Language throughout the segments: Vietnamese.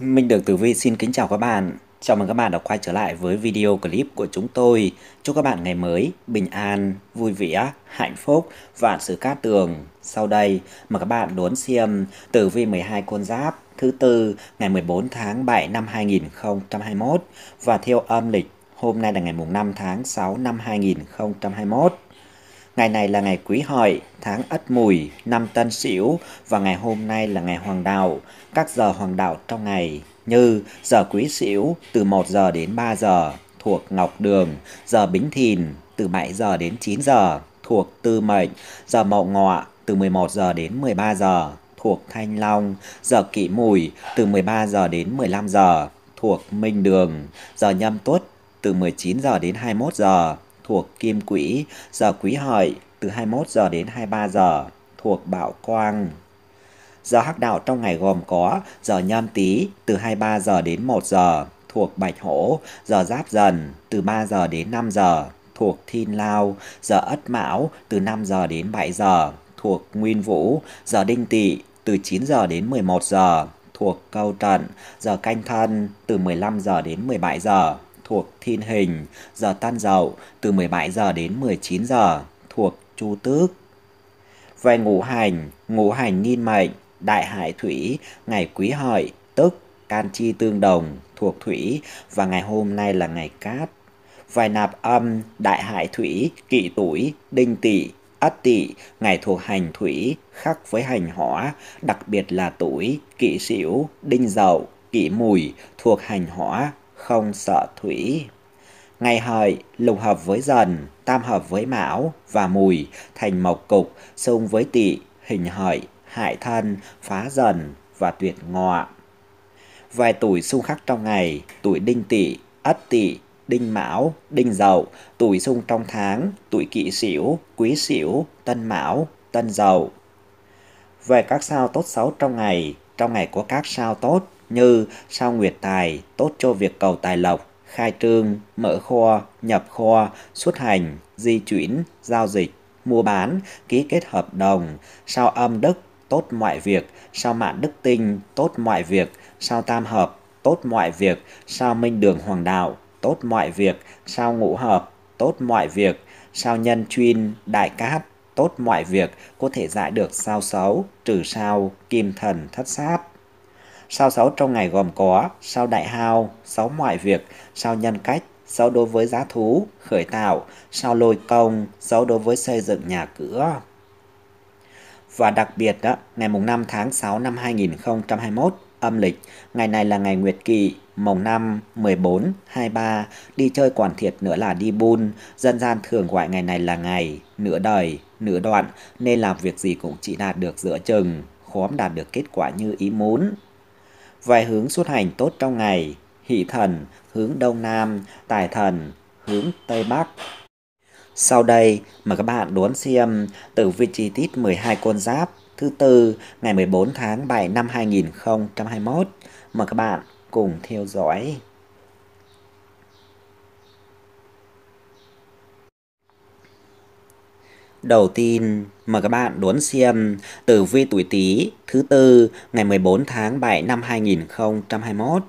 Minh Đường Tử Vi xin kính chào các bạn. Chào mừng các bạn đã quay trở lại với video clip của chúng tôi. Chúc các bạn ngày mới bình an, vui vẻ, hạnh phúc, vạn sự cát tường. Sau đây mà các bạn đón xem Tử Vi 12 con giáp thứ tư ngày 14 tháng 7 năm 2021 và theo âm lịch hôm nay là ngày mùng 5 tháng 6 năm 2021. Ngày này là ngày Quý Hợi, tháng Ất Mùi, năm Tân Sửu và ngày hôm nay là ngày Hoàng Đạo. Các giờ Hoàng Đạo trong ngày như giờ Quý Sửu từ 1 giờ đến 3 giờ thuộc Ngọc Đường, giờ Bính Thìn từ 7 giờ đến 9 giờ thuộc Tư Mệnh, giờ Mậu Ngọ từ 11 giờ đến 13 giờ thuộc Thanh Long, giờ Kỷ Mùi từ 13 giờ đến 15 giờ thuộc Minh Đường, giờ Nhâm Tuất từ 19 giờ đến 21 giờ thuộc Kim Quỹ, giờ Quý Hợi từ 21 giờ đến 23 giờ thuộc bạo Quang. Giờ hắc đạo trong ngày gồm có giờ Nhâm Tý từ 23 giờ đến 1 giờ thuộc Bạch Hổ, giờ Giáp Dần từ 3 giờ đến 5 giờ thuộc Thiên Lao, giờ Ất Mão từ 5 giờ đến 7 giờ thuộc Nguyên Vũ, giờ Đinh Tỵ từ 9 giờ đến 11 giờ thuộc Câu Trận, giờ Canh Thân từ 15 giờ đến 17 giờ thuộc Thiên Hình, giờ tan dậu từ 17 giờ đến 19 giờ thuộc Chu Tước. Về ngũ hành, ngũ hành niên mệnh, đại hải thủy, ngày quý hợi, tức can chi tương đồng thuộc thủy và ngày hôm nay là ngày cát. Vài nạp âm, đại hải thủy, kỵ tuổi, đinh tỵ, ất tỵ, ngày thuộc hành thủy, khắc với hành hỏa, đặc biệt là tuổi, kỵ sửu, đinh dậu, kỵ mùi, thuộc hành hỏa, không sợ thủy. Ngày hợi, lục hợp với dần, tam hợp với mão và mùi, thành mộc cục, xung với tỵ, hình hợi, hại thân, phá dần và tuyệt ngọ. Vài tuổi xung khắc trong ngày, tuổi đinh tỵ, ất tỵ, đinh mão, đinh dậu, tuổi xung trong tháng, tuổi kỵ sửu, quý sửu, tân mão, tân dậu. Về các sao tốt xấu trong ngày, trong ngày của các sao tốt như sao nguyệt tài, tốt cho việc cầu tài lộc, khai trương, mở kho, nhập kho, xuất hành, di chuyển, giao dịch, mua bán, ký kết hợp đồng, sao âm đức, tốt mọi việc, sao mạng đức tinh, tốt mọi việc, sao tam hợp, tốt mọi việc, sao minh đường hoàng đạo, tốt mọi việc, sao ngũ hợp, tốt mọi việc, sao nhân chuyên, đại cát, tốt mọi việc, có thể giải được sao xấu, trừ sao, kim thần, thất sát. Sao sáu trong ngày gồm có sao đại hao, sáu mọi việc, sao nhân cách, sao đối với giá thú, khởi tạo, sao lôi công, sao đối với xây dựng nhà cửa. Và đặc biệt đó, ngày mùng 5 tháng 6 năm 2021 âm lịch, ngày này là ngày Nguyệt Kỵ, mồng 5, 14, 23, đi chơi quản thiệt nữa là đi buôn, dân gian thường gọi ngày này là ngày, nửa đời, nửa đoạn, nên làm việc gì cũng chỉ đạt được giữa chừng, khóm đạt được kết quả như ý muốn. Vài hướng xuất hành tốt trong ngày, hỷ thần, hướng đông nam, tài thần, hướng tây bắc. Sau đây, mời các bạn đón xem tử vi chi tiết 12 con giáp thứ tư ngày 14 tháng 7 năm 2021. Mời các bạn cùng theo dõi. Đầu tiên, mời các bạn đón xem tử vi tuổi Tý thứ tư ngày 14 tháng 7 năm 2021.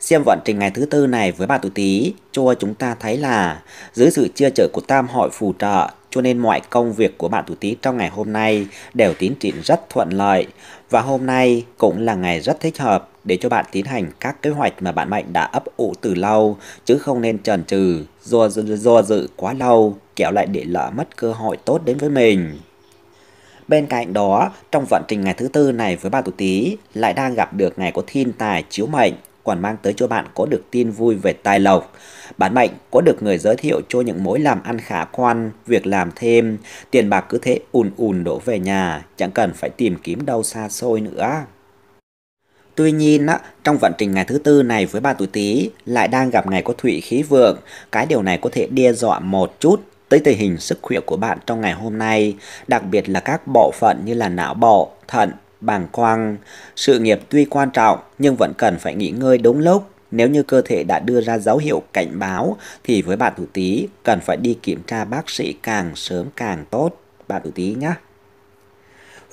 Xem vận trình ngày thứ tư này với bà tuổi Tý cho chúng ta thấy là dưới sự chia chở của tam hội phù trợ cho nên mọi công việc của bạn tuổi Tý trong ngày hôm nay đều tiến triển rất thuận lợi. Và hôm nay cũng là ngày rất thích hợp để cho bạn tiến hành các kế hoạch mà bạn mệnh đã ấp ủ từ lâu, chứ không nên chần chừ, do, do, do dự quá lâu, kéo lại để lỡ mất cơ hội tốt đến với mình. Bên cạnh đó, trong vận trình ngày thứ tư này với bạn tuổi Tý lại đang gặp được ngày có thiên tài chiếu mệnh còn mang tới cho bạn có được tin vui về tài lộc. Bán mệnh có được người giới thiệu cho những mối làm ăn khả quan, việc làm thêm, tiền bạc cứ thế ùn ùn đổ về nhà, chẳng cần phải tìm kiếm đâu xa xôi nữa. Tuy nhiên, trong vận trình ngày thứ tư này với ba tuổi Tý lại đang gặp ngày có thủy khí vượng, cái điều này có thể đe dọa một chút tới tình hình sức khỏe của bạn trong ngày hôm nay, đặc biệt là các bộ phận như là não bộ, thận, bàng quang. Sự nghiệp tuy quan trọng nhưng vẫn cần phải nghỉ ngơi đúng lúc. Nếu như cơ thể đã đưa ra dấu hiệu cảnh báo thì với bạn tuổi tí cần phải đi kiểm tra bác sĩ càng sớm càng tốt. Bạn tuổi tí nhé.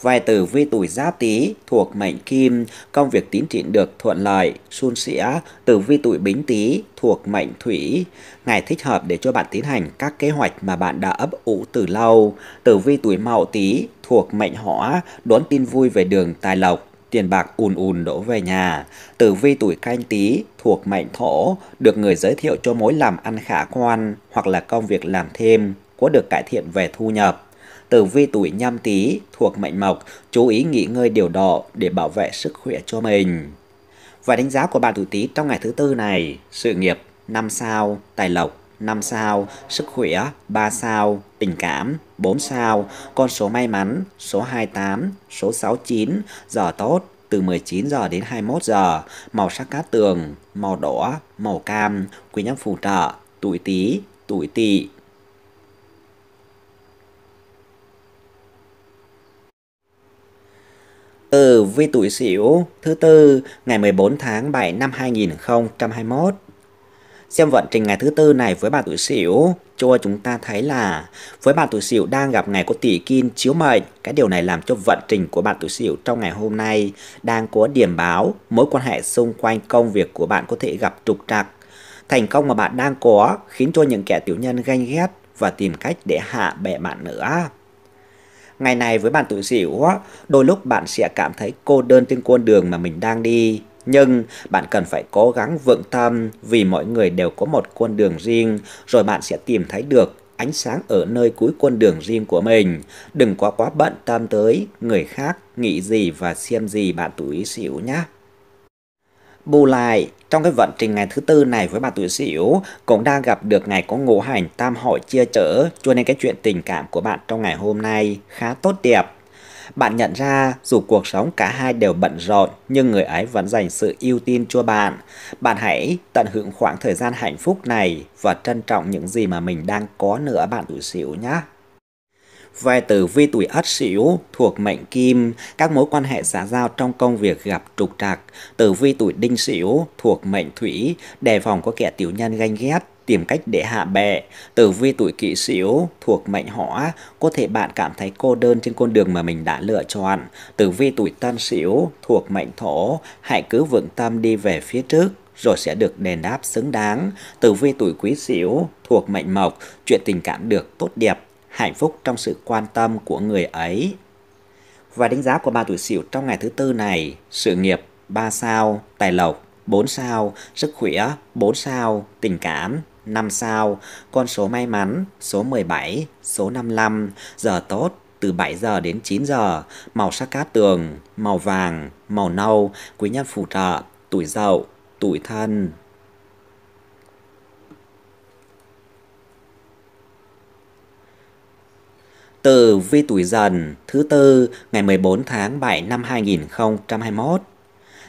Vai tử vi tuổi giáp tý thuộc mệnh kim, công việc tiến triển được thuận lợi, suôn sẻ, tử vi tuổi bính tý thuộc mệnh thủy. Ngày thích hợp để cho bạn tiến hành các kế hoạch mà bạn đã ấp ủ từ lâu. Tử vi tuổi mậu tý thuộc mệnh hỏa, đón tin vui về đường tài lộc, tiền bạc ùn ùn đổ về nhà. Tử vi tuổi canh Tý thuộc mệnh thổ, được người giới thiệu cho mối làm ăn khả quan hoặc là công việc làm thêm, có được cải thiện về thu nhập tử vi tuổi nhâm tý thuộc mệnh mộc, chú ý nghỉ ngơi điều độ để bảo vệ sức khỏe cho mình. Và đánh giá của bạn tuổi tý trong ngày thứ tư này, sự nghiệp 5 sao, tài lộc 5 sao, sức khỏe 3 sao, tình cảm 4 sao, con số may mắn số 28, số 69, giờ tốt từ 19 giờ đến 21 giờ, màu sắc cát tường, màu đỏ, màu cam, quý nhân phù trợ, tuổi tý, tuổi tỵ. từ vi tuổi Sửu thứ tư ngày 14 tháng 7 năm 2021. Xem vận trình ngày thứ tư này với bà tuổi Sửu, cho chúng ta thấy là với bà tuổi Sửu đang gặp ngày có tỷ kim chiếu mệnh, cái điều này làm cho vận trình của bạn tuổi Sửu trong ngày hôm nay đang có điểm báo mối quan hệ xung quanh công việc của bạn có thể gặp trục trặc. Thành công mà bạn đang có khiến cho những kẻ tiểu nhân ganh ghét và tìm cách để hạ bệ bạn nữa. Ngày này với bạn tuổi xỉu, á, đôi lúc bạn sẽ cảm thấy cô đơn trên con đường mà mình đang đi. Nhưng bạn cần phải cố gắng vững tâm vì mọi người đều có một con đường riêng rồi bạn sẽ tìm thấy được ánh sáng ở nơi cuối con đường riêng của mình. Đừng quá quá bận tâm tới người khác nghĩ gì và xem gì bạn tuổi xỉu nhé. Bù lại, trong cái vận trình ngày thứ tư này với bà tuổi sửu cũng đang gặp được ngày có ngũ hành tam hội chia chở cho nên cái chuyện tình cảm của bạn trong ngày hôm nay khá tốt đẹp. Bạn nhận ra dù cuộc sống cả hai đều bận rộn nhưng người ấy vẫn dành sự ưu tiên cho bạn. Bạn hãy tận hưởng khoảng thời gian hạnh phúc này và trân trọng những gì mà mình đang có nữa bạn tuổi sửu nhé. Về tử vi tuổi ất sửu thuộc mệnh kim, các mối quan hệ xã giao trong công việc gặp trục trặc. Tử vi tuổi đinh sửu thuộc mệnh thủy, đề phòng có kẻ tiểu nhân ganh ghét tìm cách để hạ bệ. Tử vi tuổi kỷ sửu thuộc mệnh hỏa, có thể bạn cảm thấy cô đơn trên con đường mà mình đã lựa chọn. Tử vi tuổi tân sửu thuộc mệnh thổ, hãy cứ vững tâm đi về phía trước rồi sẽ được đền đáp xứng đáng. Tử vi tuổi quý sửu thuộc mệnh mộc, chuyện tình cảm được tốt đẹp, hạnh phúc trong sự quan tâm của người ấy. Và đánh giá của ba tuổi sửu trong ngày thứ tư này, sự nghiệp 3 sao, tài lộc 4 sao, sức khỏe 4 sao, tình cảm 5 sao, con số may mắn số 17, số 55, giờ tốt từ 7 giờ đến 9 giờ, màu sắc cát tường, màu vàng, màu nâu, quý nhân phù trợ, tuổi dậu, tuổi thân. từ vi tuổi dần thứ tư ngày 14 tháng 7 năm 2021.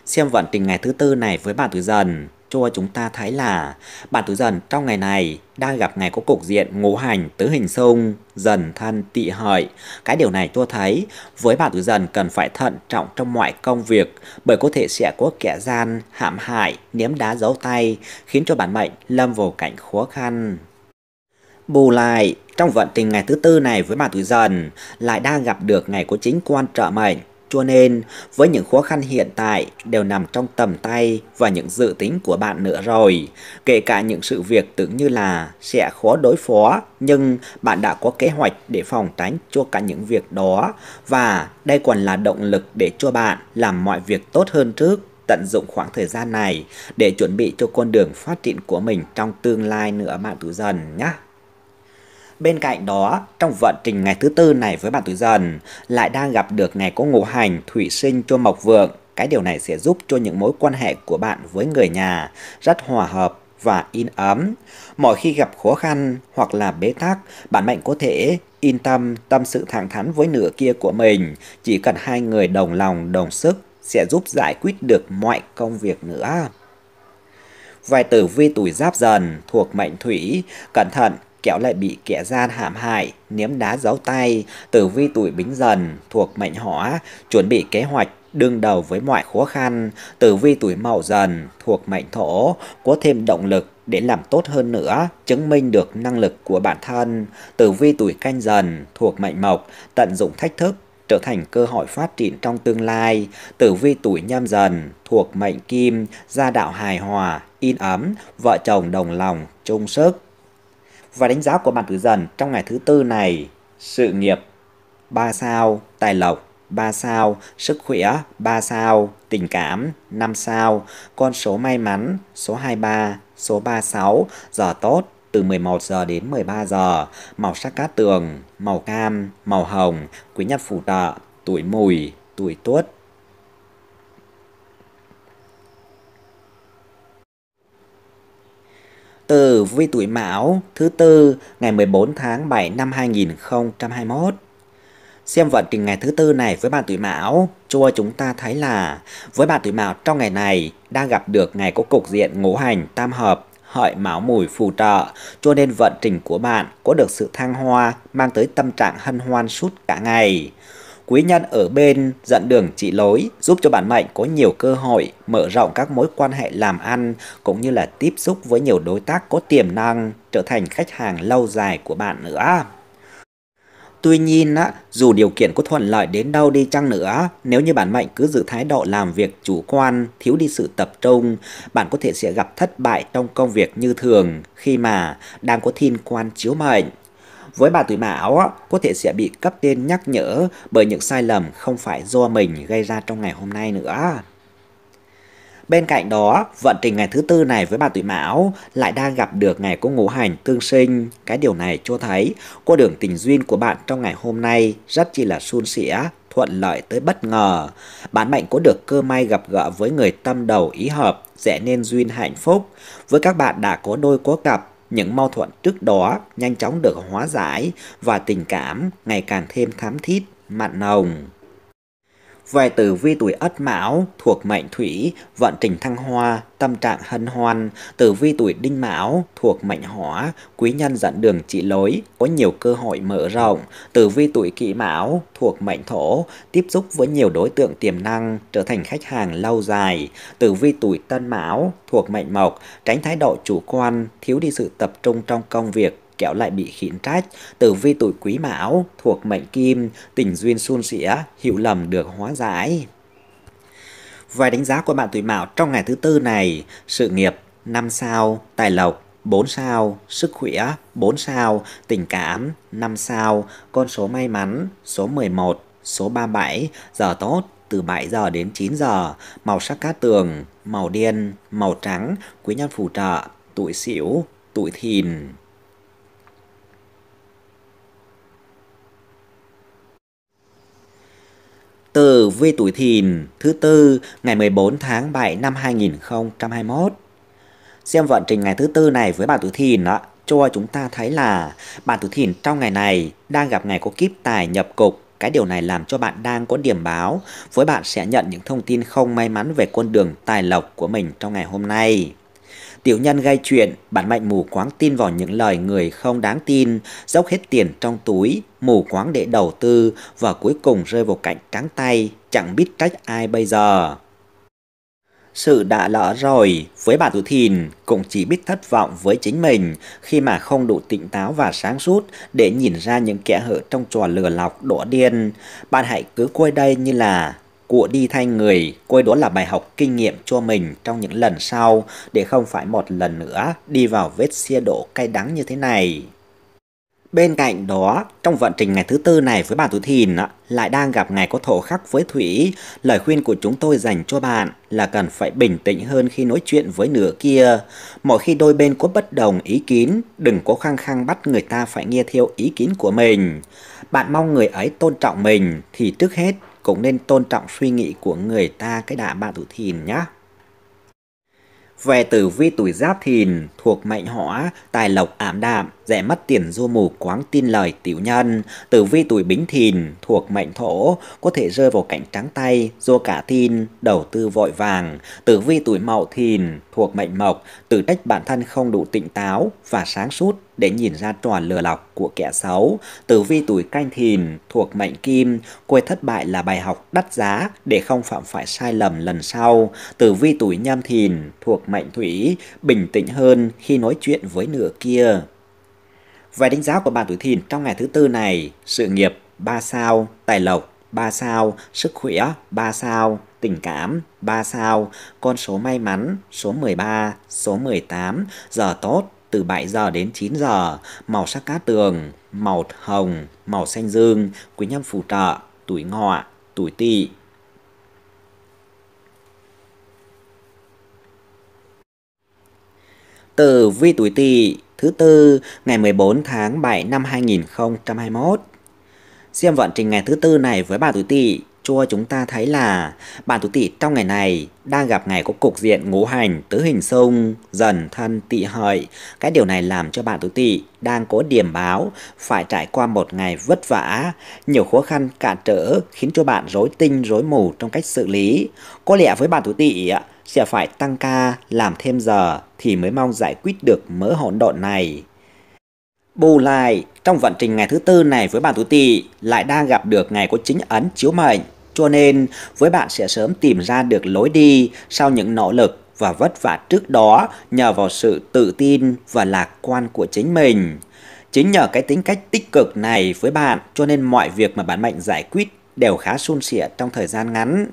Xem vận trình ngày thứ tư này với bạn tuổi dần cho chúng ta thấy là bạn tuổi dần trong ngày này đang gặp ngày có cục diện ngũ hành tứ hình xung dần thân tị hợi. Cái điều này tôi thấy với bạn tuổi dần cần phải thận trọng trong mọi công việc bởi có thể sẽ có kẻ gian, hãm hại, ném đá giấu tay khiến cho bản mệnh lâm vào cảnh khó khăn. Bù lại, trong vận trình ngày thứ tư này với bà tuổi dần, lại đang gặp được ngày của chính quan trợ mệnh. Cho nên, với những khó khăn hiện tại đều nằm trong tầm tay và những dự tính của bạn nữa rồi. Kể cả những sự việc tưởng như là sẽ khó đối phó, nhưng bạn đã có kế hoạch để phòng tránh cho cả những việc đó. Và đây còn là động lực để cho bạn làm mọi việc tốt hơn trước tận dụng khoảng thời gian này để chuẩn bị cho con đường phát triển của mình trong tương lai nữa bạn tuổi dần nhé. Bên cạnh đó, trong vận trình ngày thứ tư này với bạn tuổi dần, lại đang gặp được ngày có ngũ hành, thủy sinh cho mộc vượng. Cái điều này sẽ giúp cho những mối quan hệ của bạn với người nhà rất hòa hợp và in ấm. Mỗi khi gặp khó khăn hoặc là bế tắc, bạn mệnh có thể yên tâm tâm sự thẳng thắn với nửa kia của mình. Chỉ cần hai người đồng lòng, đồng sức sẽ giúp giải quyết được mọi công việc nữa. Vài tử vi tuổi giáp dần thuộc mệnh thủy, cẩn thận kẻo lại bị kẻ gian hãm hại, ném đá giấu tay, tử vi tuổi bính dần, thuộc mệnh hỏa, chuẩn bị kế hoạch đương đầu với mọi khó khăn, tử vi tuổi mậu dần, thuộc mệnh thổ, có thêm động lực để làm tốt hơn nữa, chứng minh được năng lực của bản thân. Tử vi tuổi canh dần, thuộc mệnh mộc, tận dụng thách thức, trở thành cơ hội phát triển trong tương lai. Tử vi tuổi nhâm dần, thuộc mệnh kim, gia đạo hài hòa, in ấm, vợ chồng đồng lòng, chung sức. Và đánh giá của bạn tử dần trong ngày thứ tư này, sự nghiệp 3 sao, tài lộc 3 sao, sức khỏe 3 sao, tình cảm 5 sao, con số may mắn số 23, số 36, giờ tốt từ 11 giờ đến 13 giờ, màu sắc cát tường, màu cam, màu hồng, quý nhân phù trợ, tuổi mùi, tuổi tuất, tử vi tuổi Mão thứ tư ngày 14 tháng 7 năm 2021. Xem vận trình ngày thứ tư này với bạn tuổi Mão, cho chúng ta thấy là với bạn tuổi Mão trong ngày này đang gặp được ngày có cục diện ngũ hành tam hợp hợi mão mùi phù trợ, cho nên vận trình của bạn có được sự thăng hoa mang tới tâm trạng hân hoan suốt cả ngày. Quý nhân ở bên dẫn đường chỉ lối giúp cho bản mệnh có nhiều cơ hội mở rộng các mối quan hệ làm ăn cũng như là tiếp xúc với nhiều đối tác có tiềm năng trở thành khách hàng lâu dài của bạn nữa. Tuy nhiên, á, dù điều kiện có thuận lợi đến đâu đi chăng nữa, nếu như bản mệnh cứ giữ thái độ làm việc chủ quan, thiếu đi sự tập trung, bạn có thể sẽ gặp thất bại trong công việc như thường khi mà đang có thiên quan chiếu mệnh. Với bà tuổi Mão, có thể sẽ bị cấp tên nhắc nhở bởi những sai lầm không phải do mình gây ra trong ngày hôm nay nữa. Bên cạnh đó, vận trình ngày thứ tư này với bà tuổi Mão lại đang gặp được ngày có ngũ hành tương sinh. Cái điều này cho thấy cô đường tình duyên của bạn trong ngày hôm nay rất chỉ là suôn sẻ, thuận lợi tới bất ngờ. Bạn mệnh có được cơ may gặp gỡ với người tâm đầu ý hợp, dễ nên duyên hạnh phúc. Với các bạn đã có đôi có cặp, những mâu thuẫn trước đó nhanh chóng được hóa giải và tình cảm ngày càng thêm thắm thiết, mặn nồng. Về tử vi tuổi Ất Mão thuộc mệnh Thủy, vận trình thăng hoa, tâm trạng hân hoan. Tử vi tuổi Đinh Mão thuộc mệnh Hỏa, quý nhân dẫn đường chỉ lối, có nhiều cơ hội mở rộng. Tử vi tuổi Kỷ Mão thuộc mệnh Thổ, tiếp xúc với nhiều đối tượng tiềm năng, trở thành khách hàng lâu dài. Tử vi tuổi Tân Mão thuộc mệnh Mộc, tránh thái độ chủ quan, thiếu đi sự tập trung trong công việc kéo lại bị khiển trách, tử vi tuổi quý mão, thuộc mệnh kim, tình duyên suôn sẻ, hiểu lầm được hóa giải. Vài đánh giá của bạn tuổi mão trong ngày thứ tư này, sự nghiệp 5 sao, tài lộc 4 sao, sức khỏe 4 sao, tình cảm 5 sao, con số may mắn số 11, số 37, giờ tốt từ 7 giờ đến 9 giờ, màu sắc cát tường, màu đen, màu trắng, quý nhân phù trợ, tuổi xỉu, tuổi thìn. từ vi tuổi thìn thứ tư ngày 14 tháng 7 năm 2021. Xem vận trình ngày thứ tư này với bạn tuổi thìn đó, cho chúng ta thấy là bạn tuổi thìn trong ngày này đang gặp ngày có kiếp tài nhập cục cái điều này làm cho bạn đang có điểm báo với bạn sẽ nhận những thông tin không may mắn về con đường tài lộc của mình trong ngày hôm nay Tiểu nhân gây chuyện, bản mệnh mù quáng tin vào những lời người không đáng tin, dốc hết tiền trong túi, mù quáng để đầu tư và cuối cùng rơi vào cảnh trắng tay, chẳng biết trách ai bây giờ. Sự đã lỡ rồi, với bà Tú Thìn cũng chỉ biết thất vọng với chính mình khi mà không đủ tỉnh táo và sáng suốt để nhìn ra những kẻ hở trong trò lừa lọc đổ điên. Bạn hãy cứ coi đây như là của đi thay người, coi đó là bài học kinh nghiệm cho mình trong những lần sau để không phải một lần nữa đi vào vết xe đổ cay đắng như thế này. Bên cạnh đó, trong vận trình ngày thứ tư này với bà tuổi thìn lại đang gặp ngày có thổ khắc với thủy, lời khuyên của chúng tôi dành cho bạn là cần phải bình tĩnh hơn khi nói chuyện với nửa kia. Mỗi khi đôi bên có bất đồng ý kiến, đừng có khăng khăng bắt người ta phải nghe theo ý kiến của mình. Bạn mong người ấy tôn trọng mình thì trước hết cũng nên tôn trọng suy nghĩ của người ta cái đã bạn tuổi thìn nhá. Về tử vi tuổi giáp thìn thuộc mệnh hỏa, tài lộc ảm đạm, rẻ mất tiền du mù quáng tin lời tiểu nhân, tử vi tuổi bính thìn thuộc mệnh thổ, có thể rơi vào cảnh trắng tay, do cả tin, đầu tư vội vàng, tử vi tuổi mậu thìn thuộc mệnh mộc, tự trách bản thân không đủ tỉnh táo và sáng suốt để nhìn ra trò lừa lọc của kẻ xấu. Tử vi tuổi canh thìn thuộc mệnh kim, quê thất bại là bài học đắt giá để không phạm phải sai lầm lần sau. Tử vi tuổi nhâm thìn thuộc mệnh thủy, bình tĩnh hơn khi nói chuyện với nửa kia. Về đánh giá của bà tuổi thìn trong ngày thứ tư này, sự nghiệp 3 sao, tài lộc 3 sao, sức khỏe 3 sao, tình cảm 3 sao, con số may mắn số 13, số 18, giờ tốt từ 7 giờ đến 9 giờ, màu sắc cát tường, màu hồng, màu xanh dương, quý nhân phù trợ, tuổi ngọ, tuổi tỵ, từ vi tuổi tỵ thứ tư ngày 14 tháng 7 năm 2021. Xem vận trình ngày thứ tư này với bà tuổi tỵ, cho chúng ta thấy là bạn tuổi tỵ trong ngày này đang gặp ngày có cục diện ngũ hành tứ hình xung dần thân tỵ hợi cái điều này làm cho bạn tuổi tỵ đang có điểm báo phải trải qua một ngày vất vả nhiều khó khăn cản trở khiến cho bạn rối tinh rối mù trong cách xử lý có lẽ với bạn tuổi tỵ sẽ phải tăng ca làm thêm giờ thì mới mong giải quyết được mớ hỗn độn này. Bù lại, trong vận trình ngày thứ tư này với bạn tuổi tỵ lại đang gặp được ngày có chính ấn chiếu mệnh, cho nên với bạn sẽ sớm tìm ra được lối đi sau những nỗ lực và vất vả trước đó nhờ vào sự tự tin và lạc quan của chính mình. Chính nhờ cái tính cách tích cực này với bạn cho nên mọi việc mà bạn mệnh giải quyết đều khá suôn sẻ trong thời gian ngắn.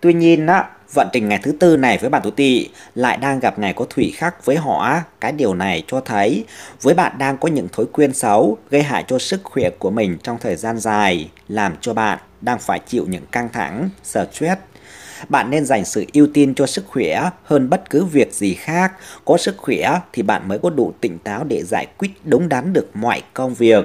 Tuy nhiên á, vận trình ngày thứ tư này với bạn tuổi tỵ lại đang gặp ngày có thủy khắc với họ. Cái điều này cho thấy với bạn đang có những thói quen xấu gây hại cho sức khỏe của mình trong thời gian dài, làm cho bạn đang phải chịu những căng thẳng, stress bạn nên dành sự ưu tiên cho sức khỏe hơn bất cứ việc gì khác. Có sức khỏe thì bạn mới có đủ tỉnh táo để giải quyết đúng đắn được mọi công việc.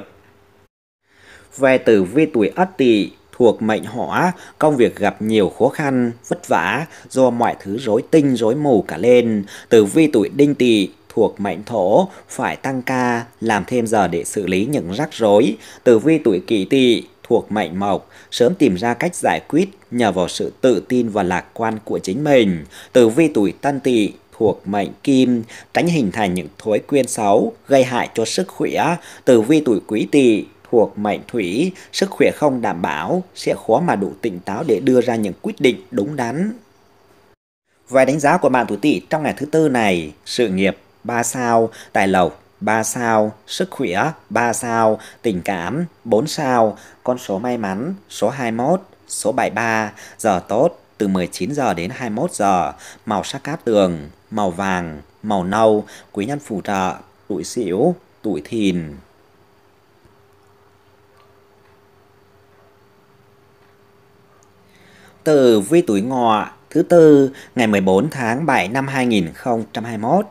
Về tử vi tuổi Ất Tỵ, thuộc mệnh hỏa, công việc gặp nhiều khó khăn, vất vả do mọi thứ rối tinh rối mù cả lên. Tử vi tuổi đinh tỵ thuộc mệnh thổ phải tăng ca, làm thêm giờ để xử lý những rắc rối. Tử vi tuổi kỷ tỵ thuộc mệnh mộc, sớm tìm ra cách giải quyết nhờ vào sự tự tin và lạc quan của chính mình. Tử vi tuổi tân tỵ thuộc mệnh kim, tránh hình thành những thói quen xấu gây hại cho sức khỏe. Tử vi tuổi quý tỵ thuộc mệnh thủy, sức khỏe không đảm bảo, sẽ khó mà đủ tỉnh táo để đưa ra những quyết định đúng đắn. Vài đánh giá của bạn tuổi tỵ trong ngày thứ tư này, sự nghiệp 3 sao, tài lộc 3 sao, sức khỏe 3 sao, tình cảm 4 sao, con số may mắn số 21, số 73, giờ tốt từ 19 giờ đến 21 giờ, màu sắc cát tường, màu vàng, màu nâu, quý nhân phù trợ, tuổi xỉu, tuổi thìn. từ vi tuổi ngọ thứ tư ngày 14 tháng 7 năm 2021.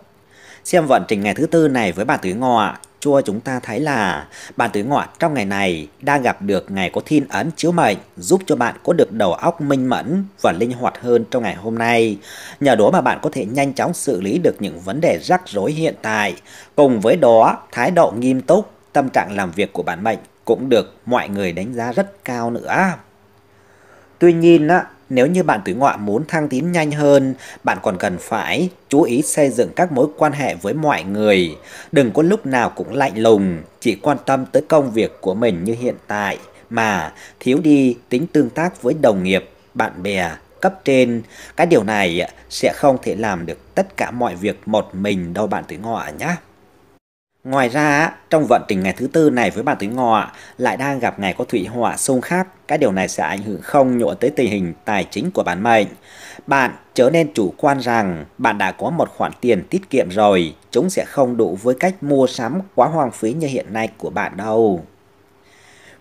Xem vận trình ngày thứ tư này với bà tuổi ngọ, chua chúng ta thấy là bạn tuổi ngọ trong ngày này đang gặp được ngày có thiên ấn chiếu mệnh giúp cho bạn có được đầu óc minh mẫn và linh hoạt hơn trong ngày hôm nay. Nhờ đó mà bạn có thể nhanh chóng xử lý được những vấn đề rắc rối hiện tại. Cùng với đó, thái độ nghiêm túc, tâm trạng làm việc của bản mệnh cũng được mọi người đánh giá rất cao nữa. Tuy nhiên á, nếu như bạn tuổi ngọ muốn thăng tiến nhanh hơn, bạn còn cần phải chú ý xây dựng các mối quan hệ với mọi người. Đừng có lúc nào cũng lạnh lùng, chỉ quan tâm tới công việc của mình như hiện tại, mà thiếu đi tính tương tác với đồng nghiệp, bạn bè, cấp trên. Cái điều này sẽ không thể làm được tất cả mọi việc một mình đâu bạn tuổi ngọ nhé. Ngoài ra, trong vận trình ngày thứ tư này với bạn tính ngọ lại đang gặp ngày có thủy hỏa xung khắc, cái điều này sẽ ảnh hưởng không nhộn tới tình hình tài chính của bản mệnh. Bạn trở nên chủ quan rằng bạn đã có một khoản tiền tiết kiệm rồi, chúng sẽ không đủ với cách mua sắm quá hoang phí như hiện nay của bạn đâu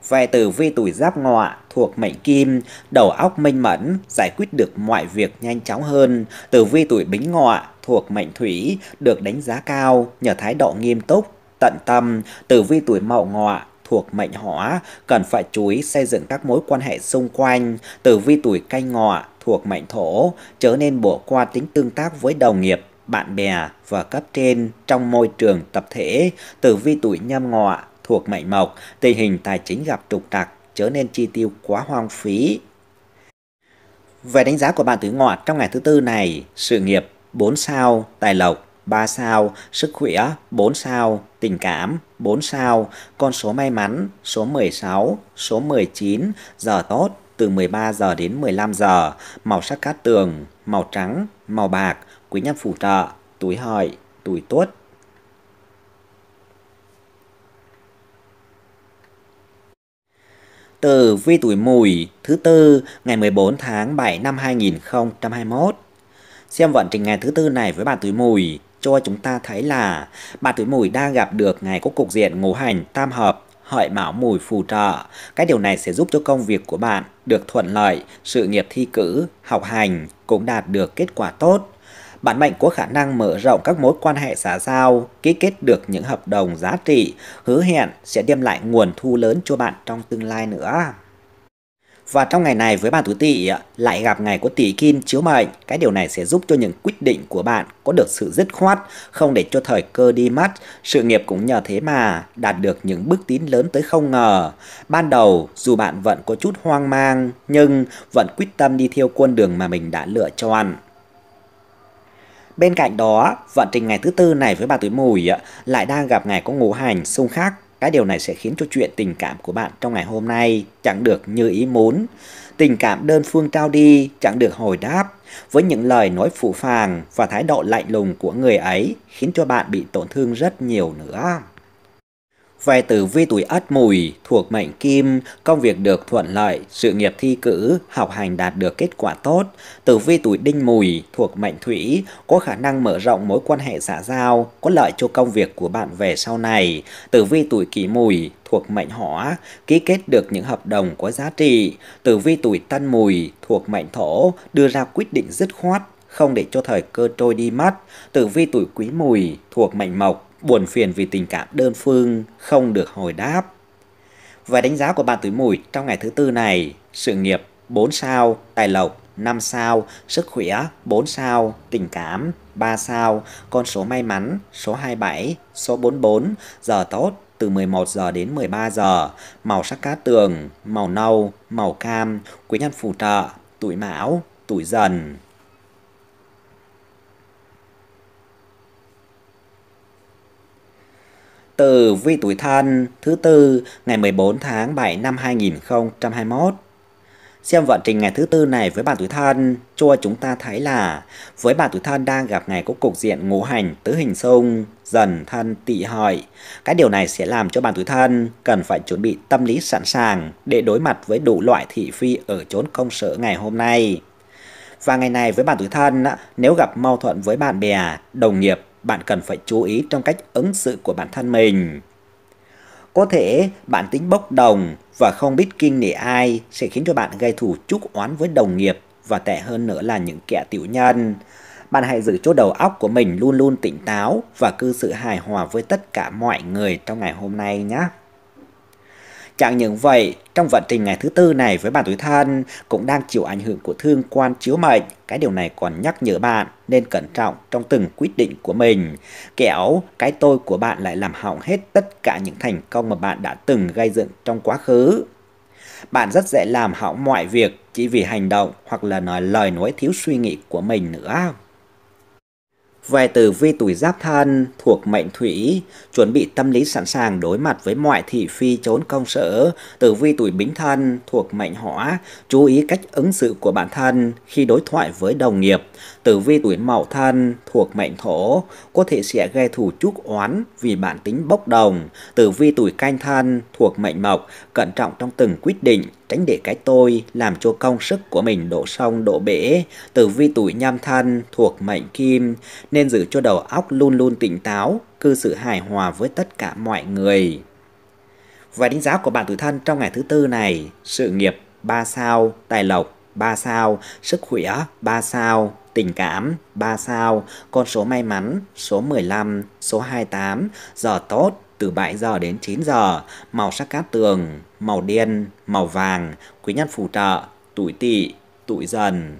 về tử vi tuổi giáp ngọ thuộc mệnh kim, đầu óc minh mẫn, giải quyết được mọi việc nhanh chóng hơn. Tử vi tuổi bính ngọ thuộc mệnh thủy được đánh giá cao nhờ thái độ nghiêm túc, tận tâm. Tử vi tuổi mậu ngọ thuộc mệnh hỏa cần phải chú ý xây dựng các mối quan hệ xung quanh. Tử vi tuổi canh ngọ thuộc mệnh thổ trở nên bỏ qua tính tương tác với đồng nghiệp bạn bè và cấp trên trong môi trường tập thể tử vi tuổi nhâm ngọ thuộc mệnh mộc, tình hình tài chính gặp trục trặc, trở nên chi tiêu quá hoang phí. Về đánh giá của bạn tuổi ngọ trong ngày thứ tư này, sự nghiệp 4 sao, tài lộc 3 sao, sức khỏe 4 sao, tình cảm 4 sao, con số may mắn số 16, số 19, giờ tốt từ 13 giờ đến 15 giờ, màu sắc cát tường, màu trắng, màu bạc, quý nhân phù trợ, tuổi hợi, tuổi tuốt. tử vi tuổi mùi thứ tư ngày 14 tháng 7 năm 2021. Xem vận trình ngày thứ tư này với bạn tuổi mùi cho chúng ta thấy là bạn tuổi mùi đang gặp được ngày có cục diện ngũ hành tam hợp hợi mão mùi phù trợ. Cái điều này sẽ giúp cho công việc của bạn được thuận lợi, sự nghiệp thi cử, học hành cũng đạt được kết quả tốt bản mệnh có khả năng mở rộng các mối quan hệ xã giao, ký kết được những hợp đồng giá trị, hứa hẹn sẽ đem lại nguồn thu lớn cho bạn trong tương lai nữa. Và trong ngày này với bạn tuổi tỵ lại gặp ngày của tỷ kim chiếu mệnh, cái điều này sẽ giúp cho những quyết định của bạn có được sự dứt khoát, không để cho thời cơ đi mất. Sự nghiệp cũng nhờ thế mà đạt được những bước tiến lớn tới không ngờ. Ban đầu dù bạn vẫn có chút hoang mang nhưng vẫn quyết tâm đi theo con đường mà mình đã lựa chọn. Bên cạnh đó, vận trình ngày thứ tư này với bà tuổi mùi lại đang gặp ngày có ngũ hành xung khắc. Cái điều này sẽ khiến cho chuyện tình cảm của bạn trong ngày hôm nay chẳng được như ý muốn. Tình cảm đơn phương trao đi chẳng được hồi đáp với những lời nói phụ phàng và thái độ lạnh lùng của người ấy khiến cho bạn bị tổn thương rất nhiều nữa. Về tử vi tuổi ất mùi, thuộc mệnh kim, công việc được thuận lợi, sự nghiệp thi cử, học hành đạt được kết quả tốt. Tử vi tuổi đinh mùi, thuộc mệnh thủy, có khả năng mở rộng mối quan hệ xã giao, có lợi cho công việc của bạn về sau này. Tử vi tuổi kỷ mùi, thuộc mệnh hỏa, ký kết được những hợp đồng có giá trị. Tử vi tuổi tân mùi, thuộc mệnh thổ, đưa ra quyết định dứt khoát, không để cho thời cơ trôi đi mất. Tử vi tuổi quý mùi, thuộc mệnh mộc, buồn phiền vì tình cảm đơn phương không được hồi đáp. Về đánh giá của bạn tuổi mùi trong ngày thứ tư này, sự nghiệp 4 sao, tài lộc 5 sao, sức khỏe 4 sao, tình cảm 3 sao, con số may mắn số 27, số 44, giờ tốt từ 11 giờ đến 13 giờ, màu sắc cá tường, màu nâu, màu cam, quý nhân phù trợ, tuổi mão, tuổi dần. tử vi tuổi thân thứ tư ngày 14 tháng 7 năm 2021. Xem vận trình ngày thứ tư này với bạn tuổi thân, cho chúng ta thấy là với bạn tuổi thân đang gặp ngày có cục diện ngũ hành tứ hình xung, dần thân tỵ hợi. Cái điều này sẽ làm cho bạn tuổi thân cần phải chuẩn bị tâm lý sẵn sàng để đối mặt với đủ loại thị phi ở chốn công sở ngày hôm nay. Và ngày này với bạn tuổi thân, nếu gặp mâu thuẫn với bạn bè, đồng nghiệp bạn cần phải chú ý trong cách ứng xử của bản thân mình. Có thể bạn tính bốc đồng và không biết kiêng nể ai sẽ khiến cho bạn gây thù chúc oán với đồng nghiệp và tệ hơn nữa là những kẻ tiểu nhân. Bạn hãy giữ cho đầu óc của mình luôn luôn tỉnh táo và cư xử hài hòa với tất cả mọi người trong ngày hôm nay nhé. Chẳng những vậy, trong vận trình ngày thứ tư này với bạn tuổi thân cũng đang chịu ảnh hưởng của thương quan chiếu mệnh. Cái điều này còn nhắc nhở bạn nên cẩn trọng trong từng quyết định của mình. Kẻo, cái tôi của bạn lại làm hỏng hết tất cả những thành công mà bạn đã từng gây dựng trong quá khứ. Bạn rất dễ làm hỏng mọi việc chỉ vì hành động hoặc là nói lời nói thiếu suy nghĩ của mình nữa. Về tử vi tuổi giáp thân thuộc mệnh thủy, chuẩn bị tâm lý sẵn sàng đối mặt với mọi thị phi trốn công sở. Tử vi tuổi bính thân thuộc mệnh hỏa, chú ý cách ứng xử của bản thân khi đối thoại với đồng nghiệp. Tử vi tuổi mậu thân thuộc mệnh thổ, có thể sẽ gây thủ chuốc oán vì bản tính bốc đồng. Tử vi tuổi canh thân thuộc mệnh mộc, cẩn trọng trong từng quyết định, tránh để cái tôi làm cho công sức của mình đổ sông đổ bể, tử vi tuổi nhâm thân thuộc mệnh kim, nên giữ cho đầu óc luôn luôn tỉnh táo, cư xử hài hòa với tất cả mọi người. Và đánh giá của bạn tử thân trong ngày thứ tư này, sự nghiệp 3 sao, tài lộc 3 sao, sức khỏe 3 sao, tình cảm 3 sao, con số may mắn số 15, số 28, giờ tốt từ 7 giờ đến 9 giờ, màu sắc cát tường, màu đen, màu vàng, quý nhân phù trợ, tuổi tỵ, tuổi dần.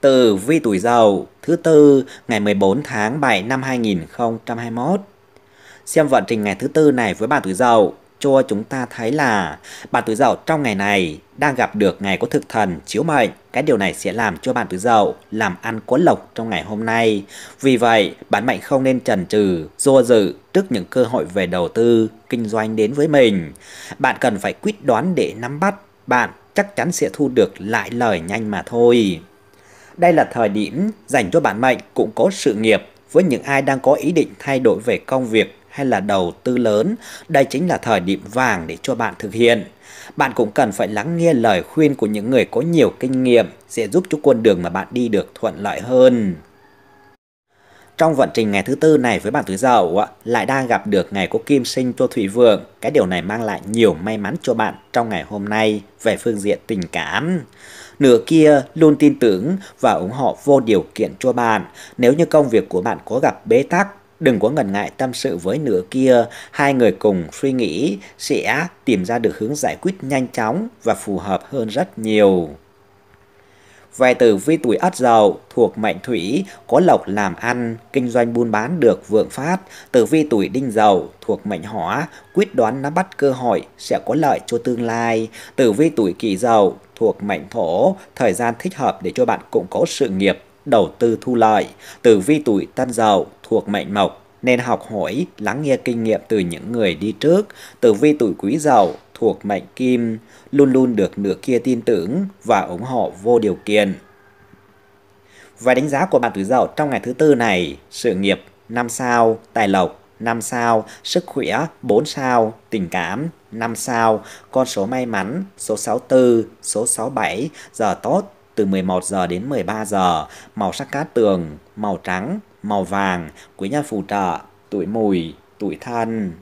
từ vi tuổi dậu thứ tư ngày 14 tháng 7 năm 2021. Xem vận trình ngày thứ tư này với bạn tuổi dậu cho chúng ta thấy là bạn tuổi dậu trong ngày này đang gặp được ngày có thực thần chiếu mệnh. Cái điều này sẽ làm cho bạn tuổi dậu làm ăn có lộc trong ngày hôm nay. Vì vậy, bạn mệnh không nên chần chừ, do dự trước những cơ hội về đầu tư, kinh doanh đến với mình. Bạn cần phải quyết đoán để nắm bắt, bạn chắc chắn sẽ thu được lại lời nhanh mà thôi. Đây là thời điểm dành cho bạn mệnh cũng có sự nghiệp với những ai đang có ý định thay đổi về công việc hay là đầu tư lớn, đây chính là thời điểm vàng để cho bạn thực hiện. Bạn cũng cần phải lắng nghe lời khuyên của những người có nhiều kinh nghiệm sẽ giúp cho con đường mà bạn đi được thuận lợi hơn. Trong vận trình ngày thứ tư này với bạn tuổi dậu lại đang gặp được ngày có kim sinh cho thủy vượng. Cái điều này mang lại nhiều may mắn cho bạn trong ngày hôm nay về phương diện tình cảm. Nửa kia luôn tin tưởng và ủng hộ vô điều kiện cho bạn. Nếu như công việc của bạn có gặp bế tắc Đừng có ngần ngại tâm sự với nửa kia, hai người cùng suy nghĩ sẽ tìm ra được hướng giải quyết nhanh chóng và phù hợp hơn rất nhiều. Về tử vi tuổi ất dậu thuộc mệnh thủy, có lộc làm ăn, kinh doanh buôn bán được vượng phát. Tử vi tuổi đinh dậu thuộc mệnh hỏa, quyết đoán nắm bắt cơ hội sẽ có lợi cho tương lai. Tử vi tuổi kỷ dậu thuộc mệnh thổ, thời gian thích hợp để cho bạn củng cố sự nghiệp đầu tư thu lợi từ vi tuổi tân dậu thuộc mệnh mộc nên học hỏi lắng nghe kinh nghiệm từ những người đi trước từ vi tuổi quý dậu thuộc mệnh kim luôn luôn được nửa kia tin tưởng và ủng hộ vô điều kiện và đánh giá của bạn tuổi dậu trong ngày thứ tư này sự nghiệp 5 sao tài lộc 5 sao, sức khỏe 4 sao, tình cảm 5 sao, con số may mắn số 64, số 67, giờ tốt từ 11 giờ đến 13 giờ, màu sắc cát tường, màu trắng, màu vàng, quý nhân phù trợ, tuổi mùi, tuổi thân.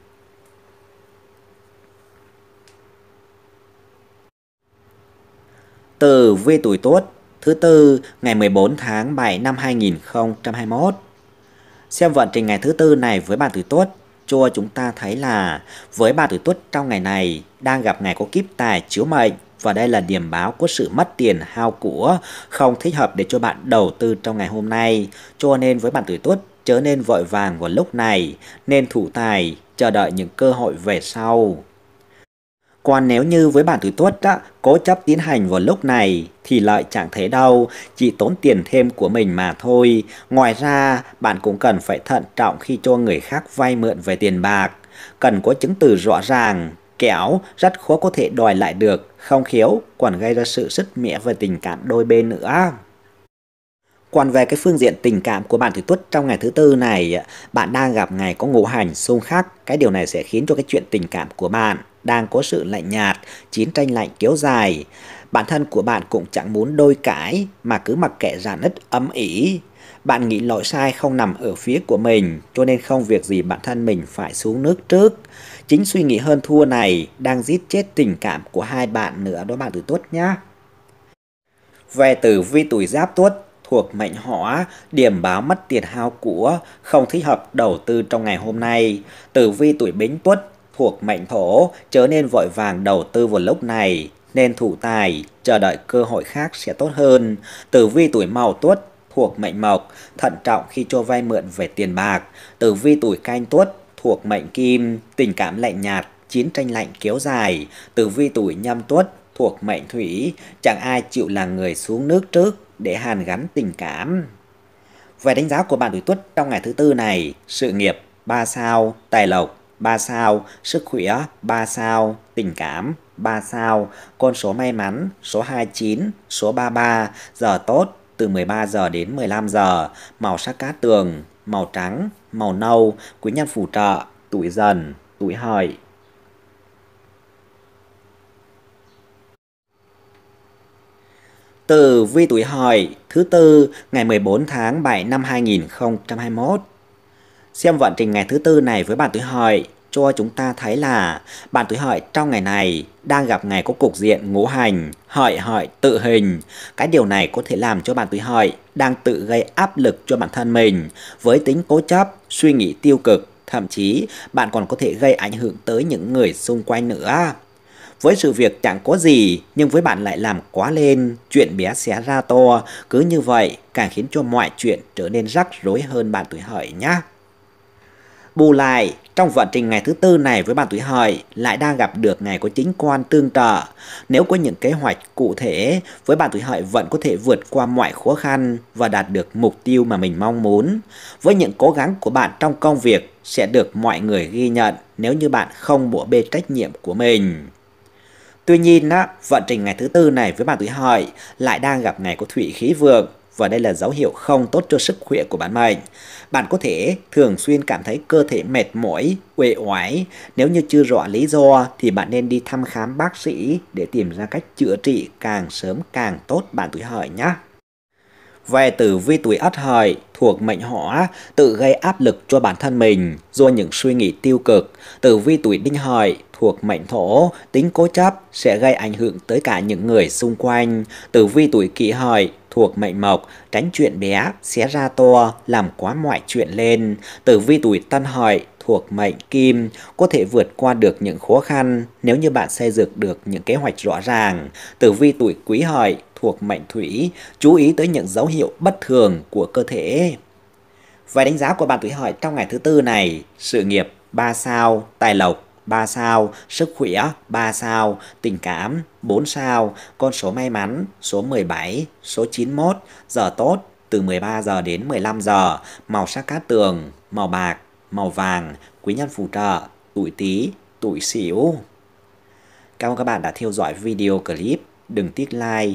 Từ vi tuổi tốt, thứ tư ngày 14 tháng 7 năm 2021. Xem vận trình ngày thứ tư này với bạn tuổi tốt cho chúng ta thấy là với bà tuổi tuất trong ngày này đang gặp ngày có kiếp tài chiếu mệnh và đây là điểm báo của sự mất tiền hao của không thích hợp để cho bạn đầu tư trong ngày hôm nay. Cho nên với bạn tuổi tuất chớ nên vội vàng vào lúc này, nên thủ tài, chờ đợi những cơ hội về sau. Còn nếu như với bạn tuổi tuất cố chấp tiến hành vào lúc này thì lợi chẳng thấy đâu, chỉ tốn tiền thêm của mình mà thôi. Ngoài ra, bạn cũng cần phải thận trọng khi cho người khác vay mượn về tiền bạc. Cần có chứng từ rõ ràng, kéo rất khó có thể đòi lại được, không khiếu còn gây ra sự sứt mẻ về tình cảm đôi bên nữa. Còn về cái phương diện tình cảm của bạn thủy tuất trong ngày thứ tư này, bạn đang gặp ngày có ngũ hành xung khắc, cái điều này sẽ khiến cho cái chuyện tình cảm của bạn đang có sự lạnh nhạt, chiến tranh lạnh kéo dài. Bản thân của bạn cũng chẳng muốn đôi cãi mà cứ mặc kệ giàn nứt âm ỉ. Bạn nghĩ lỗi sai không nằm ở phía của mình, cho nên không việc gì bản thân mình phải xuống nước trước. Chính suy nghĩ hơn thua này đang giết chết tình cảm của hai bạn nữa đó bạn tuổi tốt nhá. Về tử vi tuổi giáp tuất thuộc mệnh hỏa, điểm báo mất tiền hao của, không thích hợp đầu tư trong ngày hôm nay. Tử vi tuổi bính tuất thuộc mệnh thổ, chớ nên vội vàng đầu tư vào lúc này, nên thủ tài, chờ đợi cơ hội khác sẽ tốt hơn. Tử vi tuổi mậu tuất thuộc mệnh mộc, thận trọng khi cho vay mượn về tiền bạc. Tử vi tuổi canh tuất thuộc mệnh kim, tình cảm lạnh nhạt, chiến tranh lạnh kéo dài, tử vi tuổi nhâm tuất thuộc mệnh thủy, chẳng ai chịu là người xuống nước trước để hàn gắn tình cảm. Về đánh giá của bạn tuổi tuất trong ngày thứ tư này, sự nghiệp 3 sao, tài lộc 3 sao, sức khỏe 3 sao, tình cảm 3 sao, con số may mắn số 29, số 33, giờ tốt từ 13 giờ đến 15 giờ, màu sắc cát tường, màu trắng, màu nâu, quý nhân phù trợ, tuổi dần, tuổi hợi. từ vi tuổi hợi thứ tư ngày 14 tháng 7 năm 2021. Xem vận trình ngày thứ tư này với bạn tuổi hợi cho chúng ta thấy là bạn tuổi hợi trong ngày này đang gặp ngày có cục diện ngũ hành, hợi hợi tự hình. Cái điều này có thể làm cho bạn tuổi hợi đang tự gây áp lực cho bản thân mình với tính cố chấp, suy nghĩ tiêu cực, thậm chí bạn còn có thể gây ảnh hưởng tới những người xung quanh nữa. Với sự việc chẳng có gì, nhưng với bạn lại làm quá lên, chuyện bé xé ra to, cứ như vậy càng khiến cho mọi chuyện trở nên rắc rối hơn bạn tuổi hợi nhé. Bù lại, trong vận trình ngày thứ tư này với bạn tuổi hợi lại đang gặp được ngày có chính quan tương trợ. Nếu có những kế hoạch cụ thể, với bạn tuổi hợi vẫn có thể vượt qua mọi khó khăn và đạt được mục tiêu mà mình mong muốn. Với những cố gắng của bạn trong công việc sẽ được mọi người ghi nhận nếu như bạn không bủa bê trách nhiệm của mình. Tuy nhiên, á, vận trình ngày thứ tư này với bạn tuổi hợi lại đang gặp ngày có thủy khí vượng và đây là dấu hiệu không tốt cho sức khỏe của bạn mệnh. Bạn có thể thường xuyên cảm thấy cơ thể mệt mỏi, uể oải. Nếu như chưa rõ lý do thì bạn nên đi thăm khám bác sĩ để tìm ra cách chữa trị càng sớm càng tốt bạn tuổi hợi nhé. Về tử vi tuổi Ất Hợi, thuộc mệnh hỏa tự gây áp lực cho bản thân mình do những suy nghĩ tiêu cực. Tử vi tuổi đinh hợi thuộc mệnh thổ, tính cố chấp sẽ gây ảnh hưởng tới cả những người xung quanh. Tử vi tuổi kỷ hợi thuộc mệnh mộc, tránh chuyện bé, xé ra to, làm quá mọi chuyện lên. Tử vi tuổi tân hợi thuộc mệnh kim có thể vượt qua được những khó khăn nếu như bạn xây dựng được những kế hoạch rõ ràng. Tử vi tuổi quý hợi thuộc mệnh thủy, chú ý tới những dấu hiệu bất thường của cơ thể. Vài đánh giá của bạn tuổi hỏi trong ngày thứ tư này, sự nghiệp 3 sao, tài lộc 3 sao, sức khỏe 3 sao, tình cảm 4 sao, con số may mắn số 17, số 91, giờ tốt từ 13 giờ đến 15 giờ, màu sắc cát tường, màu bạc, màu vàng, quý nhân phù trợ, tuổi Tý, tuổi Sửu. Cảm ơn các bạn đã theo dõi video clip. Đừng tiếc like,